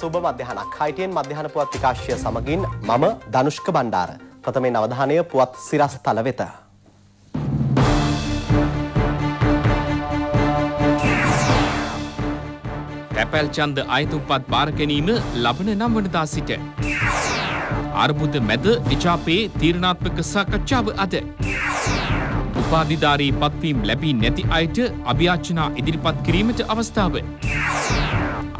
සුබ මධ්‍යහනක් හයිටයෙන් මධ්‍යහන පුවත් විකාශය සමගින් මම ධනුෂ්ක බණ්ඩාර ප්‍රථමයෙන් අවධානය පුවත් සිරස් තල වෙත. තැපැල් චන්ද අයතුම්පත් භාරකැනීම ලබන නම් වනදා සිට. අර්බුද මැද එචාපේ තීරණාත්මක සාකච්ඡාව අද. උපාධිධාරී පත්වීම් ලැබී නැති අයට අභ්‍යාචනා ඉදිරිපත් කිරීමට අවස්ථාව.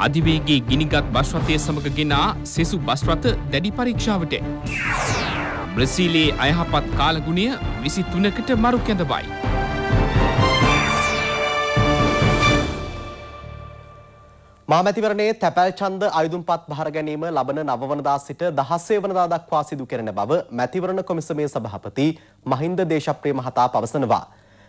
අධිවේගේ ගිනිගත් බස් රථය සමග ගෙනා සෙසු බස් රථ දැඩි පරීක්ෂාවට. බ්‍රසීලයේ අයහපත් කාලගුණය විසි තුනකට මරු කැඳබයි. මාමැතිවරණයේ තැපැල් ඡන්ද අයුදුම්පත් භාර ගැනීම ලබන නවවනදා සිට දහස්සේ වනදා දක්වා සිදු කෙරෙන බව මැතිවරණ කොමිසමේ සභාපති මහින්ද දේශප්‍රිය මහතා පවසනවා.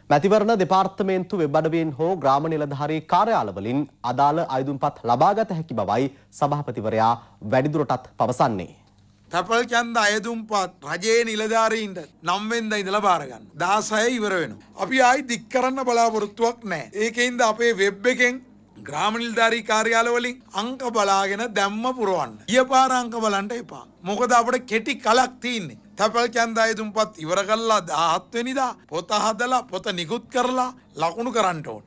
මැතිවරණ දෙපාර්තමේන්තු වෙබ් අඩවියෙන් හෝ ග්‍රාම නිලධාරී කාර්යාලවලින් අදාළ අයදුම්පත් ලබාගත හැකි බවයි සභාපතිවරයා වැඩිදුරටත් පවසන්නේ. තැපල් ඡන්ද අයදුම්පත් රජයේ නිලධාරීන්ට 9 වෙනිදා ඉඳලා බාර ගන්න. 16 ඉවර වෙනවා. අපි ආයි දික් කරන්න බලාපොරොත්තුවක් නැහැ. ඒකෙන්ද අපේ වෙබ් එකෙන් ග්‍රාම නිලධාරී කාර්යාලවලින් අංක බලාගෙන දැම්ම පුරවන්න. ඊපාර අංක බලන්න එපා. මොකද අපිට කෙටි කලක් තියෙන්නේ. තැපල් කැන්දාය තුම්පත් ඉවර කල්ලා දාහත්වනිදා පොත හදලා පොත නිකුත් කරලා ලකුණු කරන්නට ඕන.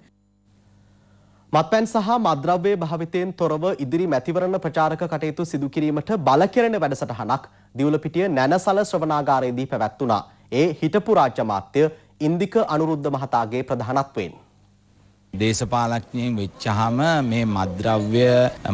මත්පැන් සහ මද්‍රව්‍ය භාවිතයෙන් තොරව ඉදිරි මැතිවරණ ප්‍රචාරක කටයුතු සිදු කිරීමට බලකෙරෙන වැඩසටහනක් දිවුලපිටිය නැනසල ශ්‍රවණාගාරයේදී පැවැත්වුණා. ඒ හිටපු රාජ්‍ය මාත්‍ය ඉන්දික අනුරුද්ධ මහතාගේ ප්‍රධානත්වයෙන් දේශපාලඥයෙන් වෙච්චහම මේ මද්‍රව්‍ය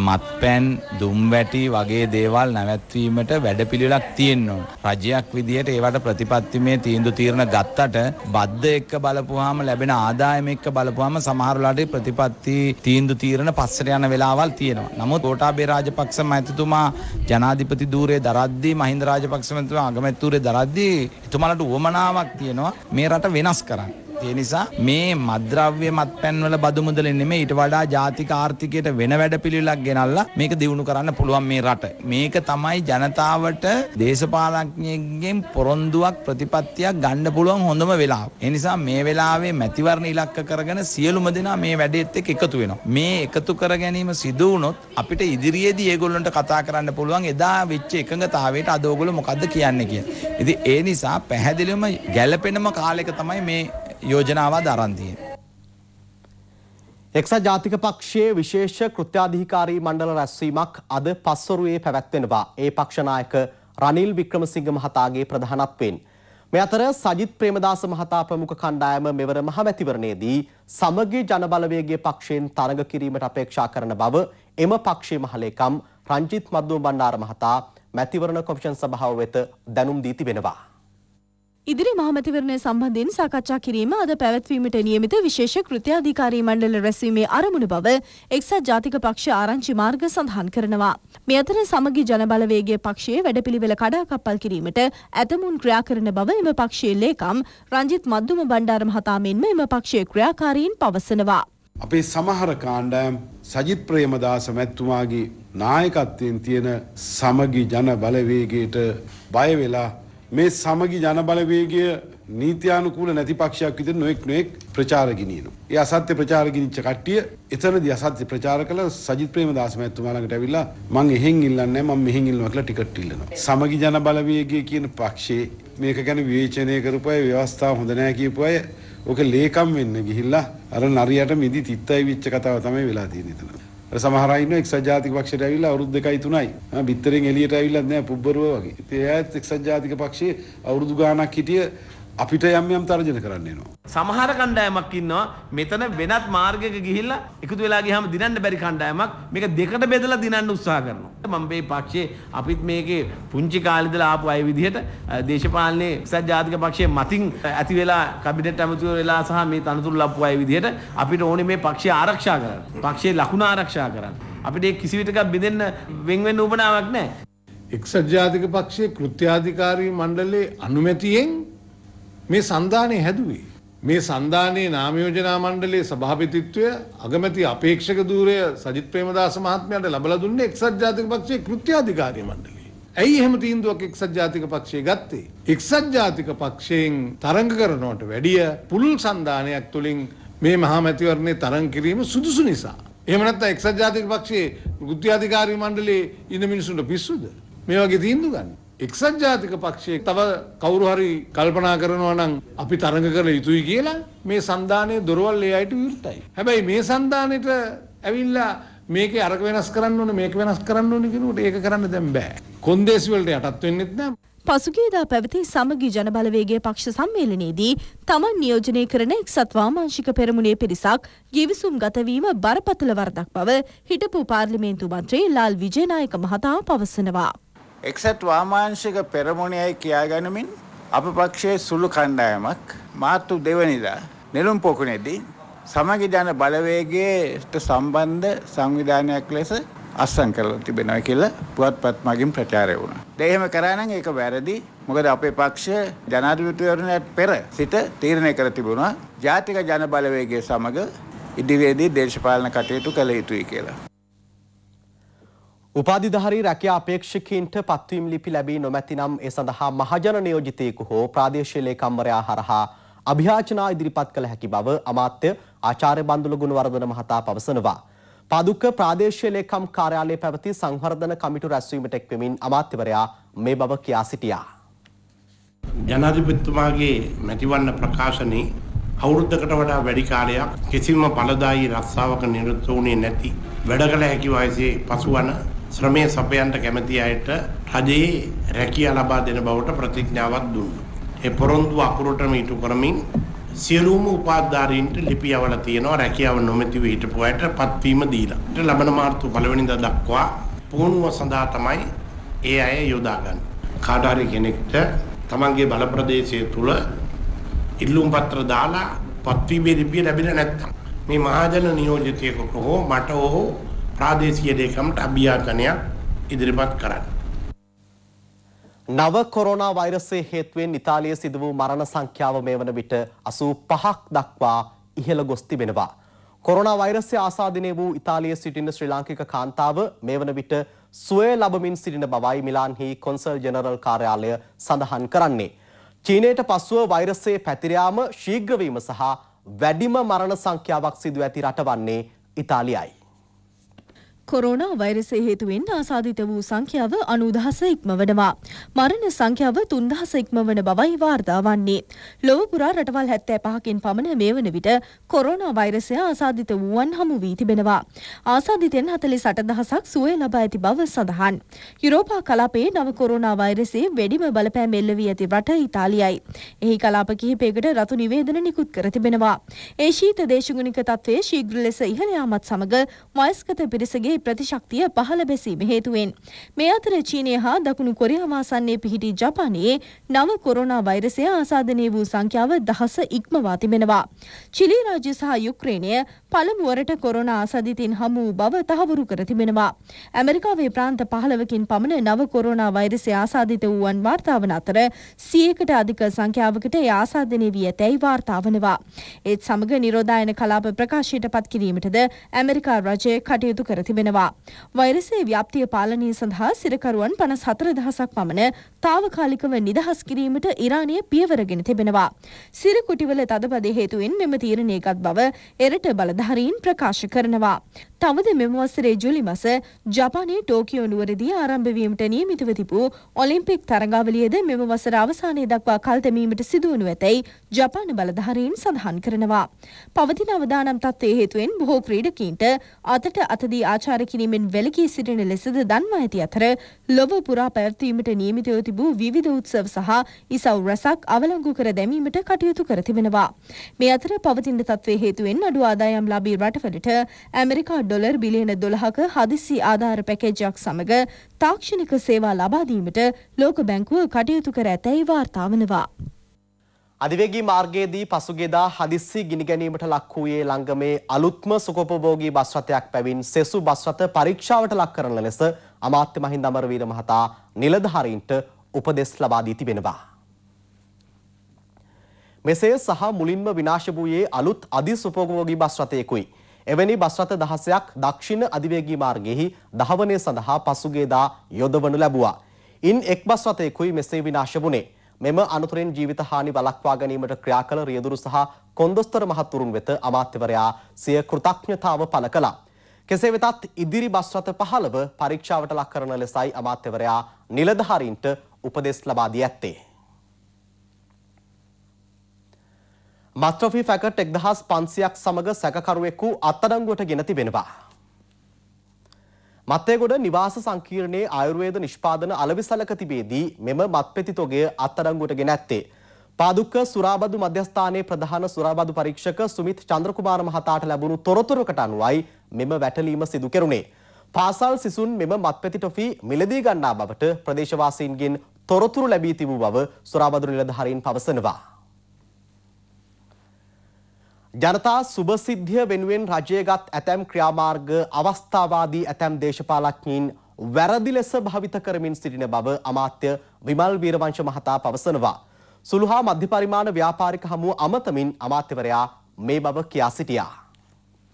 මත්පැන් දුම්වැටි වගේ දේවල් නැවැත්වීමට වැඩපිළිවෙලක් තියෙන්න ඕන. රජයක් විදියට ඒවට ප්‍රතිපත්තිමේ තීන්දුව තීරණ ගත්තට බද්ද එක්ක බලපුවාම ලැබෙන ආදායම එක්ක බලපුවාම සමහර වෙලාවට ප්‍රතිපත්ති තීන්දුව තීරණ පස්සට යන වෙලාවල් තියෙනවා. නමුත් ගෝඨාභය රාජපක්ෂ මැතිතුමා ජනාධිපති ධූරයේ දරද්දී මහින්ද රාජපක්ෂ මැතිතුමා අගමැති ධූරයේ දරද්දී එතුමාලට උවමනාවක් තියෙනවා මේ රට වෙනස් කරන්න. ඒ නිසා මේ මද්‍රව්‍ය මත්පැන්වල බදු මුදලෙ නෙමෙයි ඊට වඩා ජාතික ආර්ථිකයට වෙන වැඩපිළිවෙලක් ගෙනල්ලා මේක දියුණු කරන්න පුළුවන් මේ රට. මේක තමයි ජනතාවට දේශපාලඥයෙක්ගෙන් පොරොන්දුවක් ප්‍රතිපත්තියක් ගන්න පුළුවන් හොඳම වෙලාව. ඒ නිසා මේ වෙලාවේ මැතිවරණ ඉලක්ක කරගෙන සියලුම දෙනා මේ වැඩේත් එක්ක එකතු වෙනවා. මේ එකතු කර ගැනීම සිදු වුණොත් අපිට ඉදිරියේදී ඒගොල්ලන්ට කතා කරන්න පුළුවන් එදා වෙච්ච එකඟතාවයට අද ඔයගොල්ලෝ මොකද්ද කියන්නේ කියලා. ඉතින් ඒ නිසා පැහැදිලිවම ගැළපෙනම කාලයක තමයි මේ යෝජනාව දරන්දී. එක්සත් ජාතික පක්ෂයේ විශේෂ කෘත්‍යාධිකාරී මණ්ඩල රැස්වීමක් අද පස්වරුවේ පැවැත්වෙනවා. ඒ පක්ෂනායක රනිල් වික්‍රමසිංහ මහතාගේ ප්‍රධානත්වයෙන්. මේ අතර සජිත් ප්‍රේමදාස මහතා ප්‍රමුඛ කණ්ඩායම මෙවර මහමැතිවරණයේදී සමගි ජනබලවේගයේ පක්ෂයෙන් තරඟ කිරීමට අපේක්ෂා කරන බව එම පක්ෂයේ මහලේකම් රංජිත් මද්දුව බණ්ඩාර මහතා මැතිවරණ කොමිෂන් සභාව වෙත දැනුම් දී තිබෙනවා. ඉදිරි මහමැතිවරණය සම්බන්ධයෙන් සාකච්ඡා කිරීම අද පැවැත්වීමට නියමිත විශේෂ කෘත්‍යාධිකාරී මණ්ඩල රැස්වීමේ අරමුණ බව එක්සත් ජාතික පක්ෂ ආරංචි මාර්ග සඳහන් කරනවා. මේ අතර සමගි ජනබලවේගය පක්ෂයේ වැඩපිළිවෙල කඩාකප්පල් කිරීමට ඇතමුන් ක්‍රියා කරන බව එම පක්ෂයේ ලේකම් රංජිත් මද්දුම බණ්ඩාර මහතා මෙන්ම එම පක්ෂයේ ක්‍රියාකාරීන් පවසනවා. අපේ සමහර කාණ්ඩයම් සජිත් ප්‍රේමදාස මැතිතුමාගේ නායකත්වයෙන් තියෙන සමගි ජන බලවේගයට බය වෙලා මේ සමගි ජනබලවේගය නීතියානුකූල නැති පක්ෂයක් විදිහට නොඑක් නොඑක් ප්‍රචාර ගිනිනවා. ඒ අසත්‍ය ප්‍රචාර ගිනිච්ච කට්ටිය එතනදී අසත්‍ය ප්‍රචාර කළ සජිත් ප්‍රේමදාස මහත්මයා ළඟට ඇවිල්ලා මං එහෙන් ඉල්ලන්නේ නැහැ මම මෙහෙන් ඉල්ලනවා කියලා ටිකට් ඉල්ලනවා. සමගි ජනබලවේගය කියන පක්ෂයේ මේක ගැන විවේචනය කරපු අය ව්‍යවස්ථාව හොඳ නැහැ කියපු අය ඔක ලේකම් වෙන්න ගිහිල්ලා අර නරියට මිදි තිත්තයි විච්ච කතාව තමයි වෙලා තියෙන්නේ එතන. සමහර අය ඉන්නවා එක්සත් ජාතික පක්ෂයට ඇවිල්ලා අවුරුදු 2යි 3යි. බිත්තරෙන් එළියට ඇවිල්ලත් නෑ පුබ්බරුව වගේ. ඉතින් එයාත් එක්සත් ජාතික පක්ෂයේ අවුරුදු ගාණක් හිටිය අපිට යම් යම් තර්ජන කරන්න එනවා. සමහර කණ්ඩායමක් ඉන්නවා මෙතන වෙනත් මාර්ගයක ගිහිල්ලා එකතු වෙලා ගියාම දිනන්න බැරි කණ්ඩායමක් මේක දෙකට බෙදලා දිනන්න උත්සාහ කරනවා. මම මේ පක්ෂයේ අපිත් මේකේ පුංචි කාලේ ඉඳලා ආපු අය විදිහට දේශපාලනයේ එක්සත් ජාතික පක්ෂයේ මතින් ඇති වෙලා කැබිනට් ඇමතිවරු වෙලා සහ මේ තනතුරු ලබපු අය විදිහට අපිට ඕනේ මේ පක්ෂය ආරක්ෂා කරන්න. පක්ෂයේ ලකුණ ආරක්ෂා කරන්න. අපිට ඒ කිසි විටක බෙදෙන්න වෙන් වෙන්න උවමනාවක් නැහැ. එක්සත් ජාතික පක්ෂයේ කෘත්‍යාධිකාරී මණ්ඩලයේ අනුමැතියෙන් මේ සන්ධානය හැදුවේ. මේ සන්ධානයේ නාමයෝජනා මණ්ඩලයේ සභාපතිත්වය අගමැති අපේක්ෂක ධූරය සජිත් ප්‍රේමදාස මහත්මයාට ලබලා දුන්නේ එක්සත් ජාතික පක්ෂයේ කෘත්‍යාධිකාරී මණ්ඩලය. ඇයි එහෙම තීන්දුවක් එක්සත් ජාතික පක්ෂයේ ගත්තේ? එක්සත් ජාතික පක්ෂයෙන් තරඟ කරනවට වැඩිය පුළුල් සන්ධානයක් තුලින් මේ මහා මැතිවරණේ තරඟ කිරීම සුදුසු නිසා. එහෙම නැත්නම් එක්සත් ජාතික පක්ෂයේ කෘත්‍යාධිකාරී මණ්ඩලයේ ඉන්න මිනිසුන්ට පිස්සුද? මේ වගේ තීන්දුව ගන්න. එක්සත් ජාතික පක්ෂයේ තව කවුරු හරි කල්පනා කරනවා නම් අපි තරඟ කළ යුතුයි කියලා මේ සන්ධානයේ දොරවල් ඒ අයට විරුද්ධයි. හැබැයි මේ සන්ධානෙට ඇවිල්ලා මේක අරක වෙනස් කරන්න ඕනේ මේක වෙනස් කරන්න ඕනේ කියනකොට ඒක කරන්න දැන් බෑ. කොන්දේසි වලට යටත් වෙන්නෙත් නෑ. පසුගියදා පැවති සමගි ජනබලවේගයේ පක්ෂ සම්මේලනයේදී තමන් නියෝජනය කරන එක්සත් වාමාංශික පෙරමුණේ පිරිසක් ගිවිසුම් ගතවීම බරපතල වරදක් බව හිටපු පාර්ලිමේන්තු මන්ත්‍රී ලාල් විජේනායක මහතා පවසනවා. එක්සත් වාමාංශික පෙරමුණයයි කියාගනිමින් අප පක්ෂයේ සුළු කණ්ඩායමක් මාතු දෙවනිදා නෙළුම් පොකුණෙදී සමගි ජන බලවේගයට සම්බන්ධ සංවිධානයක් ලෙස අස්සං කරලා තිබෙනවා කියලා පුවත්පත් මගින් ප්‍රචාරය වුණා. දැන් එහෙම කරා නම් ඒක වැරදි. මොකද අපේ පක්ෂය ජනාධිපතිවරණයට පෙර සිට තීරණය කර තිබුණා ජාතික ජන බලවේගය සමග ඉදිරියේදී දේශපාලන කටයුතු කළ යුතුයි කියලා. උපාධිධාරී රැකියා අපේක්ෂකයින්ට පත්වීම් ලිපි ලැබී නොමැතිනම් ඒ සඳහා මහජන නියෝජිතයෙකු හෝ ප්‍රාදේශීය ලේකම්වරයා හරහා අභියාචනා ඉදිරිපත් කළ හැකි බව අමාත්‍ය ආචාර්ය බන්දුල ගුණවර්ධන මහතා පවසනවා. පාදුක්ක ප්‍රාදේශීය ලේකම් කාර්යාලයේ පැවති සංවර්ධන කමිටු රැස්වීමට එක්වෙමින් අමාත්‍යවරයා මේ බව කියා සිටියා. ජනාධිපතිතුමාගේ මැතිවන්න ප්‍රකාශනයේ අවුරුද්දකට වඩා වැඩි කාලයක් කිසිම බලදායී රස්සාවක නිරත වුණේ නැති වැඩ කළ හැකි වයසේ පසුවන ශ්‍රමය සපයන්ට කැමති අයට රජයේ රැකියා ලබා දෙන බවට ප්‍රතිඥාවක් දුන්නා. ඒ පොරොන්දු අකුරටම ඉටු කරමින් සියලුම උපාධාරීන්ට ලිපියවල තියෙනවා රැකියාව නොමැතිව හිටපු අයට පත්වීම දීලා. ඊට ලබන මාර්තු පළවෙනිදා දක්වා පුහුණුව සඳහා තමයි ඒ අය යොදාගන්නේ. කාඩාරි කෙනෙක්ට තමන්ගේ බල ප්‍රදේශය තුල ඉල්ලුම් පත්‍ර දාලා පත්වීමේ ලිපිය ලැබෙන්නේ නැත්නම් මේ මහජන නියෝජිතයෙකු හෝ මට හෝ ප්‍රාදේශීය ලේකම්ට අභියාචනයක් ඉදිරිපත් කරන්න. නව කොරෝනා වෛරසය හේතුවෙන් ඉතාලියේ සිදු වූ මරණ සංඛ්‍යාව මේ වන විට 85ක් දක්වා ඉහළ ගොස් තිබෙනවා. කොරෝනා වෛරසය ආසාදිනය වූ ඉතාලියේ සිටින ශ්‍රී ලාංකික කාන්තාව මේ වන විට සුවය ලබමින් සිටින බවයි මිලාන්හි කොන්සල් ජෙනරල් කාර්යාලය සඳහන් කරන්නේ. චීනයට පසුව වෛරසයේ පැතිරයාම ශීඝ්‍රවීම සහ වැඩිම මරණ සංඛ්‍යාවක් සිදු ඇති රට වන්නේ ඉතාලියයි. කොරෝනා වෛරසය හේතුවෙන් ආසාධිත වූ සංඛ්‍යාව අනුදහස ඉක්මවනවා. මරණ සංඛ්‍යාව තුන්දහස ඉක්මවන බවයි වාර්තා වන්නේ. ලොව පුරා රටවල් හැත්තෑ පහකින් පමණ මේ වන විට කොරෝනා වෛරසය ආසාධිත වූවන් හමු වී තිබෙනවා. ආසාධිතෙන් හතලි සටදහසක් සුවය ලබා ඇති බව සඳහන්. යුරෝපා කලාපයේ නව කොරෝනා වෛරසේ වැඩිම බලපෑම් එල්ලවී ඇති රට ඉතාලියයි. එහි කලාප කිහිපයකට රතු නිවේදන නිකුත් කර තිබෙනවා. ඒ ශීත දේශගුණික තත්ත්වය ශීඝ්‍ර ලෙස ඉහළ යාමත් සමග වයස්ගත පිරිසගේ ප්‍රතිශක්තිය පහළ බැසීම හේතුවෙන් මේ අතර චීනය හා දකුණු කොරියාව ආසන්නයේ පිහිටි ජපානයේ නව කොරෝනා වෛරසය ආසාදනය වූ සංඛ්‍යාව දහස ඉක්මවා තිබෙනවා. චිලි රාජ්‍ය සහ යුක්‍රේනය පළමුුවරට කොරෝනා ආසාධිතින් හමු බව තහවුරු කර තිබෙනවා. ඇමරිකාවේ ප්‍රාන්ත පහළවකින් පමණ නව කොරෝනා වෛරසය ආසාධිත වූවන් වාර්තාවන අතර සියකට අධික සංඛ්‍යාවකට ඒ ආසාධනය වී ඇතැයි වාර්තාවනවා. ඒත් සමග නිරෝධායන කලාප ප්‍රකාශයට පත් කිරීමටද ඇමරිකා රජය කටයුතු කර තිබෙනවා. වෙනවා. වෛරසයේ ව්‍යාප්තිය පාලනය සඳහා සිරකරුවන් 54000ක් පමණ తాවකාලිකව නිදහස් කිරීමට ඉරානය පියවරගෙන තිබෙනවා. සිරකුටිවල තදබද හේතුවෙන් මෙම තීරණයකත් බව එරට බලධාරීන් ප්‍රකාශ කරනවා. තවද මෙම වසරේ ජූලි මස ජපානයේ ටෝකියෝ නුවරදී ආරම්භ වීමට නියමිතව තිබූ ඔලිම්පික් තරඟාවලියද මෙම වසර අවසානයේ දක්වා කල් තැබීමට සිදු වනු ඇතැයි ජපාන බලධාරීන් සඳහන් කරනවා. පවතින අවදානම් තත්ත්වයේ හේතුවෙන් බොහෝ ක්‍රීඩකීන්ට අතට අතදී ආචාර ප්‍රචාර කිරීමෙන් වැළකී සිටින ලෙසද දන්වා ඇති අතර ලොව පුරා පැවැත්වීමට නියමිතව තිබූ විවිධ උත්සව සහ ඉසව් රැසක් අවලංගු කර දැමීමට කටයුතු කර තිබෙනවා. මේ අතර පවතින තත්ත්වය හේතුවෙන් අඩු ආදායම් ලාභී රටවලට ඇමරිකා ඩොලර් බිලියන 12ක හදිසි ආධාර පැකේජයක් සමග තාක්ෂණික සේවා ලබා දීමට ලෝක බැංකුව කටයුතු කර ඇතැයි වාර්තා වනවා. අධිවේගී මාර්ගයේදී පසුගියදා හදිස්සි ගිනි ගැනීමට ලක් වූයේ ලංගමේ අලුත්ම සුකොපභෝගී බස් රථයක් පැවින් සෙසු බස් රථ පරීක්ෂාවට ලක් කරන ලෙස අමාත්‍ය මහින්ද අමරවීර මහතා නිලධාරීන්ට උපදෙස් ලබා දී තිබෙනවා. මෙසේ සහ මුලින්ම විනාශ වූයේ අලුත් අධි සුපෝගෝගී බස් රථයකුයි. එවැනි බස් රථ දහසයක් දක්ෂිණ අධිවේගී මාර්ගයෙහි දහවනය සඳහා පසුගේදා යොදවනු ලැබුවා. ඉන් එක් බස් රථයකුයි මෙසේ විනාශ වුණේ. මෙම අනතුරෙන් ජීවිත හානි වළක්වා ගැනීමට ක්‍රියා කළ රියදුරු සහ කොන්දොස්තර මහත්තුරුන් වෙත අමාත්‍යවරයා සිය කෘතඥතාව පළ කළා. කෙසේ වෙතත් ඉදිරි බස් රථ 15 පරීක්ෂාවට ලක් කරන ලෙසයි අමාත්‍යවරයා නිලධාරීන්ට උපදෙස් ලබා දී ඇත්තේ. මත්‍රොෆි ෆැකට් 1500ක් සමග සැකකරුවෙකු අත්අඩංගුවට ගෙන තිබෙනවා. මත්තේගොඩ නිවාස සංකීර්ණයේ ආයුර්වේද නිෂ්පාදන අලවි සලක තිබේදී මෙම මත්පෙති තොගය අත්අඩංගුවට ගෙන ඇත්තේ. පාදුක්ක සුරාබදු මධ්‍යස්ථානයේ ප්‍රධාන සුරාබදු පරීක්ෂක සුමිත් චන්ද්‍රකුමාර මහතාට ලැබුණු තොරතුරකට අනුවයි මෙම වැටලීම සිදු කෙරුණේ. පාසල් සිසුන් මෙම මත්පෙති ටොෆි මිලදී ගන්නා බවට ප්‍රදේශවාසීන්ගෙන් තොරතුරු ලැබී තිබූ බව සුරාබදු නිලධාරීන් පවසනවා. ජනතා සුභසිද්ධිය වෙනුවෙන් රජයගත් ඇතැම් ක්‍රියාමාර්ග අවස්ථාවාදී ඇතැම් දේශපාලක්ඥයින් වැරදි ලෙස භාවිත කරමින් සිටින බව අමාත්‍ය විමල් වීරවංශ මහතා පවසනවා. සුළුහා මධ්‍යපරිමාණ ව්‍යාපාරික හමුව අමතමින් අමාත්‍යවරයා මේ බව කියා සිටියා.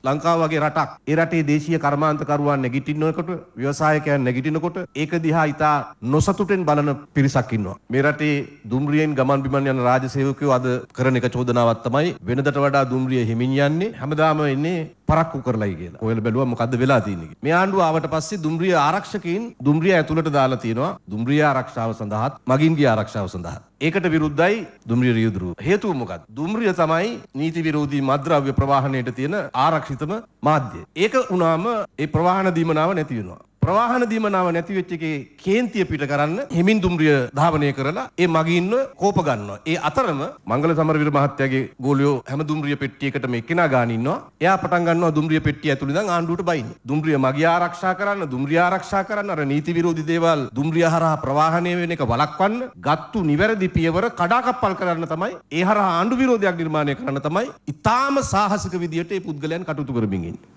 ලංකාව වගේ රටක් ඒ රටේ දේශීය කර්මාන්තකරුවන් නැගිටින්නකොට ව්‍යවසායකයන් නැගිටිනකොට ඒක දිහා ඉතා නොසතුටෙන් බලන පිරිසක් ඉන්නවා. මේ රටේ දුම්රියෙන් ගමන් බිමන් යන රාජසේවකයෝ අද කරන එක චෝදනාවක් තමයි වෙනදට වඩා දුම්රිය හිමින් යන්නේ හැමදාම එන්නේ පරක්කු කරලයි කියලා. ඔයල බැලුවා මොකද්ද වෙලා තියෙන්නේ කියලා. මේ ආණ්ඩුව ආවට පස්සේ දුම්රිය ආරක්ෂකයින් දුම්රිය ඇතුළට දාලා තියෙනවා දුම්රිය ආරක්ෂාව සඳහාත් මගින්ගේ ආරක්ෂාව සඳහාත්. ඒකට විරුද්ධයි දුම්රිය රියදුරුව. හේතුව මොකක්ද? දුම්රිය තමයි නීති විරෝධී මද්ද්‍රව්‍ය ප්‍රවාහණයට තියෙන ආරක්ෂිතම මාධ්‍යය. ඒක වුණාම ඒ ප්‍රවාහන දීමනාව නැති වෙනවා. ප්‍රවාහන දීමනාව නැති වෙච්ච එකේ කේන්තිය පිට කරන්න හිමින් දුම්රිය ධාවනය කරලා ඒ මගින්ව කෝප ගන්නවා. ඒ අතරම මංගල සමරවීර මහත්තයාගේ ගෝලියෝ හැම දුම්රිය පෙට්ටියකටම එක්කෙනා ගාන ඉන්නවා. එයා පටන් ගන්නවා දුම්රිය පෙට්ටිය ඇතුළේ ඉඳන් ආණ්ඩුවට බයින්න. දුම්රිය මගිය ආරක්ෂා කරන්න, දුම්රිය ආරක්ෂා කරන්න අර නීති විරෝධී දේවල් දුම්රිය හරහා ප්‍රවාහණය වෙන එක වළක්වන්න, ගත්තු නිවැරදි පියවර කඩාකප්පල් කරන්න තමයි ඒ හරහා ආණ්ඩු විරෝධයක් නිර්මාණය කරන්න තමයි ඉතාම සාහසික විදියට මේ පුද්ගලයන් කටයුතු කරමින් ඉන්නේ.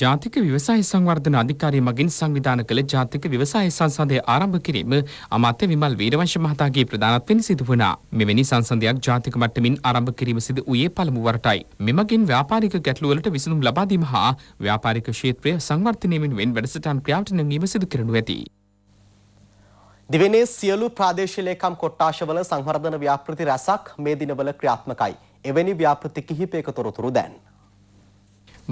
ජාතික ව්‍යවසාය සංවර්ධන අධිකාරිය මගින් සංවිධාන කළ ජාතික ව්‍යවසාය සංසදය ආරම්භ කිරීම අමාත්‍ය විමල් වීරවංශ මහතාගේ ප්‍රධානත්වයෙන් සිදු වුණා. මෙවැනි සංසදයක් ජාතික මට්ටමින් ආරම්භ කිරීම සිදු වූයේ පළමු වරටයි. මෙමගින් ව්‍යාපාරික ගැටලුවලට විසඳුම් ලබා දීම හා ව්‍යාපාරික ක්ෂේත්‍රය සංවර්ධනය වෙනුවෙන් වැඩසටහන් ක්‍රියාවට නැංවීම සිදු කරනු ඇති. දිවෙනේ සියලු ප්‍රාදේශීය ලේකම් කොට්ටාශවල සංවර්ධන ව්‍යාපෘති රැසක් මේ දිනවල ක්‍රියාත්මකයි. එවැනි ව්‍යාපෘති කිහිපයක තොරතුරු දැන්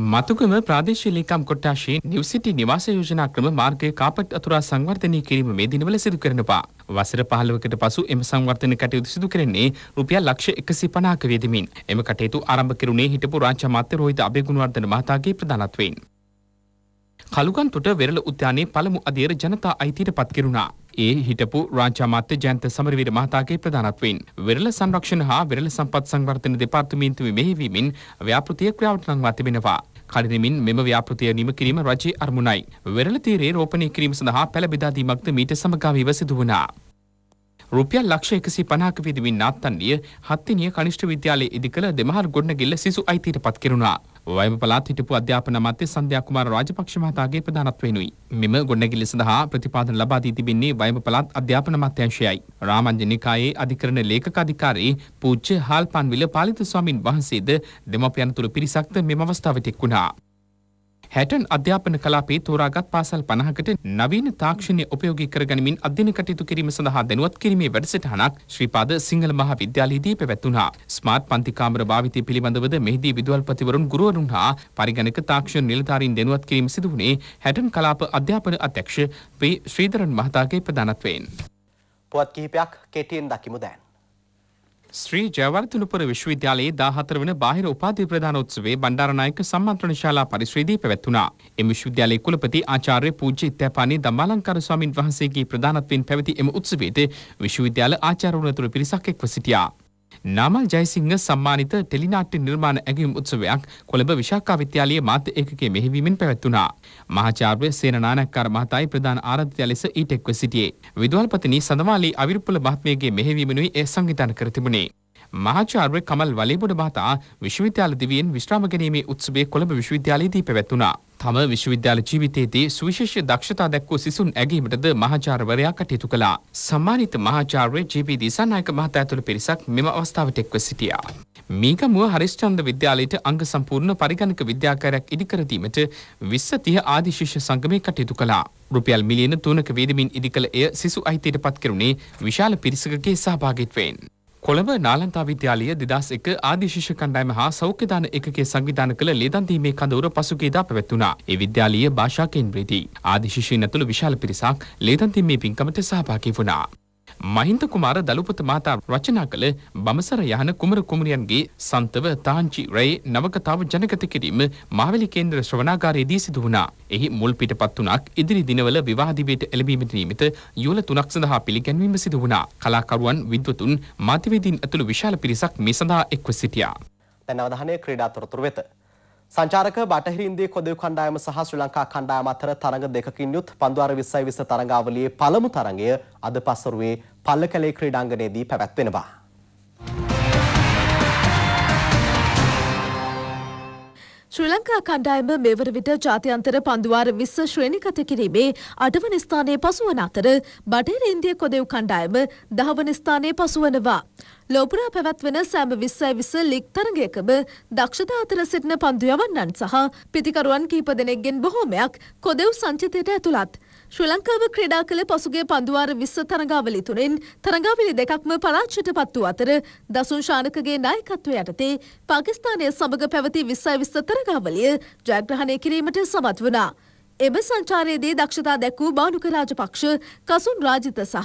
මතුකම ප්‍රාදේශීය ලේකම් කොට්ටාශයේ නිව්සිටි නිවාස යෝජනා ක්‍රම මාර්ගයේ කාපට් අතුරා සංවර්ධනය කිරීම මේ දිනවල සිදු කරනවා. වසර 15කට පසු එම සංවර්ධන කටයුතු සිදු කරන්නේ රුපියල් ලක්ෂ 150ක වේදමින්. එම කටයුතු ආරම්භ කෙරුණේ හිටපු රාජ්‍ය අමාත්‍ය රෝහිත අබේගුණවර්ධන මහතාගේ ප්‍රධානත්වයෙන්. කලුගන්තොට වෙරළ උද්‍යානයේ පළමු අධීර ජනතා අයිතියට පත් කෙරුණා. ඒ හිටපු රාජ්‍ය අමාත්‍ය ජයන්ත සමරවීර මහතාගේ ප්‍රධානත්වයෙන් විරල සංරක්ෂණ හා විරල සම්පත් සංවර්ධන දෙපාර්තමේන්තුවේ මෙහෙවීමෙන් ව්‍යාපෘතිය ක්‍රියාවට නංවා තිබෙනවා. කඩිනමින් මෙම ව්‍යාපෘතිය නිම කිරීම රජයේ අරමුණයි. වෙරළ තීරයේ රෝපණය කිරීම සඳහා පෙළ බෙදා දීමක්ද මීට සමගාමීව සිදු වුණා. රුපියල් ලක්ෂ එකසි පනාක විදමින් නාත්තන්නිය හත්තිනිය කනිෂ්ඨ විද්‍යාලයේ ඉදිකළ දෙමහල් ගොඩනගිල්ල සිසු අයිතීට පත් කෙරුණා. වයඹ පළාත් හිටපු අධ්‍යාපන අමාත්‍ය සන්ධ්‍යා කුමාර රාජපක්ෂ මහතාගේ ප්‍රධානත්වයෙනුයි. මෙම ගොඩනැගිලි සඳහා ප්‍රතිපාදන ලබා දී තිබෙන්නේ වයඹ පළාත් අධ්‍යාපන අමාත්‍යාංශයයි. රාමඤ්ඤ නිකායේ අධිකරණ ලේකක අධිකාරී පූජ්‍ය හාල්පන්විල පාලිත ස්වාමින් වහන්සේද දෙමාපියන් තුළු පිරිසක්ද මෙම අවස්ථාවට එක් වුණා. හැටන් අධ්‍යාපන කලාපේ තෝරාගත් පාසල් පනහකට නවීන තාක්ෂණය උපයෝගී කරගනිමින් අධ්‍යන කටයුතු කිරීම සඳහා දැනුවත් කිරීමේ වැඩසටහනක් ශ්‍රීපාද සිංහල මහ විද්‍යාලයේදී පැවැත්වුණා. ස්මාර්ට් පන්තිකාමර භාවිතය පිළිබඳවද මෙහිදී විදුහල්පතිවරුන් ගුරුවරුන් හා පරිගණක තාක්ෂණ නිලධාරීන් දැනුවත් කිරීම සිදු වුණේ හැටන් කලාප අධ්‍යාපන අධ්‍යක්ෂ පී ශ්‍රීධරන් මහතාගේ ප්‍රධානත්වයෙන්. පුවත් කිහිපයක් කෙටියෙන් දකිමු දැන්. ශ්‍රී ජයවර්ධනපුර විශ්වවිද්‍යාලයේ 14 වන බාහිර උපාධි ප්‍රදාන උත්සවයේ බණ්ඩාරනායක සම්මන්ත්‍රණ ශාලා පරිශ්‍රයේදී පැවැත්ුණා. එම විශ්වවිද්‍යාලයේ කුලපති ආචාර්ය පූජ්‍ය ඉත්‍යපාණී ධම්මාලංකාර ස්වාමින් වහන්සේගේ ප්‍රධානත්වයෙන් පැවති එම උත්සවයේදී විශ්වවිද්‍යාල ආචාර්යවරුන් ඇතුළු පිරිසක් එක්ව සිටියා. නාමල් ජයසිංහ සම්මානිත ටෙලිනාට්‍ය නිර්මාණ ඇගයුම් උත්සවයක් කොළඹ විශාකා විද්‍යාලයේ මාධ්‍ය ඒකකයේ මෙහෙවීමෙන් පැවැත්වුණා. මහාචාර්ය සේනනානක්කාර මහතායි ප්‍රධාන ආරාධිතයා ලෙස ඊටෙක්ව සිටියේ. විදුහල්පතිනි සඳමාලී අවිරුපුල මහත්මියගේ මෙහෙවීමනුයි එය සංවිධානය කර තිබුණේ. මහාචාර්ය කමල් වලේබොඩ මහතා විශ්වවිද්‍යාල දිවියෙන් විශ්‍රාම ගැනීමේ උත්සවය කොළඹ විශ්වවිද්‍යාලයේදී පැවැත්වුණා. තම විශ්වවිද්‍යාල ජීවිතයේදී සුවිශේෂ දක්ෂතා දැක්වූ සිසුන් ඇගීමටද මහාචාර්යවරයා කටයුතු කළා. සම්මානිත මහාචාර්ය ජී.පී. දිසානායක මහතා ඇතුළු පිරිසක් මෙම අවස්ථාවට එක්ව සිටියා. මීගමුව හරිස්චන්ද්‍ර විද්‍යාලයට අංග සම්පූර්ණ පරිගණක විද්‍යාකාරයක් ඉදිකර දීමට 20 30 ආදි ශිෂ්‍ය සංගමේ කටයුතු කළා. රුපියල් මිලියන 3ක වේදමින් ඉදිකල එය සිසු අයිතියට පත් කෙරුණේ විශාල පිරිසකගේ සහභාගීත්වයෙන්. කොළඹ නාලන්තා විද්‍යාලය දෙදස් එක ආදිශිෂ කණ්ඩායම හා සෞඛ්‍යධාන එකකේ සංවිධාන කළ ලේදන්දීමේ කඳවුර පසුගේදා පැවැත්වුණා. ඒ විද්‍යාලීය භාෂා කේන්ද්‍රයේදී ආදිශිෂීන් ඇතුළු විශාල පිරිසක් ලේදන්දීමේ පින්කමට සහභාගී වුණා. මහින්ද කුමාර දළුපත මහතා රචනා කළ බමසර යහන කුමර කුමරියන්ගේ සන්තව තාංචි රේ නවකතාව ජනගත කිරීම මාවලි කේන්ද්‍ර ශ්‍රවණාගාරයේදී සිදු වුණා. එහි මුල් පිටපත් තුනක් ඉදිරි දිනවල විවාදිවයට එළඹීමට නියමිත යුවල තුනක් සඳහා පිළිගැන්වීම සිදු වුණා. කලාකරුවන් විද්වතුන් මාධ්‍යවේදීන් ඇතුළු විශාල පිරිසක් මේ සඳහා එක්ව සිටියා. දැන් අවධානය ක්‍රීඩා තොරතුරු වෙත. සංචාරක බටහිර ඉන්දිය කොදව කණ්ඩායම සහ ශ්‍රී ලංකා කණ්ඩායම අතර තරඟ දෙකකින් යුත් 15 20 තරඟාවලියේ පළමු තරඟය අද පසරුවේ පල්ලකැලේ ක්‍රීඩාංගණයේදී පැවැත්වෙනවා. ශ්‍රී ලංකා කණ්ඩායම මෙවර විට ජාත්‍යන්තර පන්දුවාර විස්ස ශ්‍රේණිගත කිරීමේ අටවන ස්ථානයේ පසුවන අතර බටහිර ඉන්දිය කොදෙව් කණ්ඩායම දහවන ස්ථානයේ පසුවනවා. ලෝපුරා පැවැත්වෙන සෑම විස්සයි විස ලික් තරගයකම දක්ෂතා අතර සිටින පන්දු යවන්නන් සහ පිතිකරුවන් කීප දෙනෙක්ගෙන් බොහෝමයක් කොදෙව් සංචිතයට ඇතුළත්. ශ්‍රී ලංකාව ක්‍රඩා කළ පසුගේ පන්දුවාර විස්ස තරගාවලි තුනෙන් තරගාවලි දෙකක්ම පරාච්චට පත්වූ අතර දසුන් ශානකගේ නායකත්ව යටතේ පාකිස්ානය සමඟ පැවති විස්සයි විස්ස තරගාවලිය ජයග්‍රහණය කිරීමට සමත් වනා. එම සංචාරයේදී දක්ෂතා දැක්වූ බානුක රාජපක්ෂ කසුන් රාජිත සහ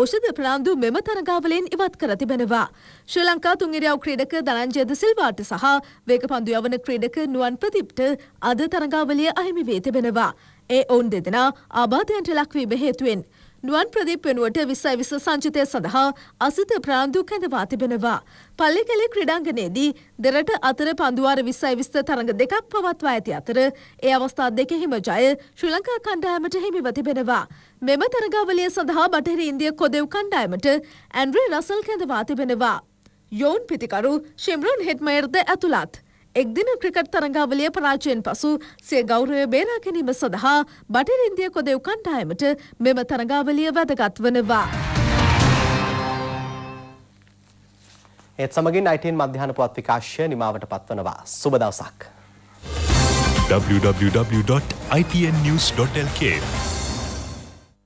ඕෂධ ප්‍රාන්දු මෙම තරගාවලෙන් ඉවත් කර තිබෙනවා. ශ්‍රී ලංකා තුන්ගිරියව් ක්‍රීඩක දනංජයද සිල්වාට සහ වේග පන්දු යවන ක්‍රීඩක නුවන් ප්‍රතිප්ට අද තරගාවලිය අහිමි වී තිබෙනවා. ඒ ඔවුන් දෙදෙනා ආබාධයන්ට ලක්වී බෙහේතුවෙන්. නුවන් ප්‍රදීප වෙනුවට විසයි විස සංචිතය සඳහා අසිත ප්‍රාන්දු කැඳවා තිබෙනවා. පල්ලි කලේ ක්‍රඩංගනයේදී දෙරට අතර පන්දුවාර විසයි විස්ත තරඟ දෙකක් පවත්වා ඇති අතර ඒ අවස්ථා දෙකෙහිම ජය ශ්‍රී ලංකා කණ්ඩායමට හිමිව තිබෙනවා. මෙම තරගාවලිය සඳහා බටහිර ඉන්දිය කොදෙව් කණ්ඩායමට ඇන්ඩ්‍රේ රසල් කැඳවා තිබෙනවා. යෝන් පිතිකරු ශිම්රන් හෙට්මයර්ද ඇතුළත්. එක්දින ක්‍රිකට් තරඟාවලිය පරාජයෙන් පසු සිය ගෞරවය බේරා ගැනීම සඳහා බටහිර ඉන්දිය කොදෙව් කණ්ඩායමට මෙම තරඟාවලිය වැදගත් වනවා. ඒත් සමගින් අයිටන් මධ්‍යාන පුවත් විකාශය නිමාවට පත්වනවා. සුබ දවසක්. www.itnnews.lk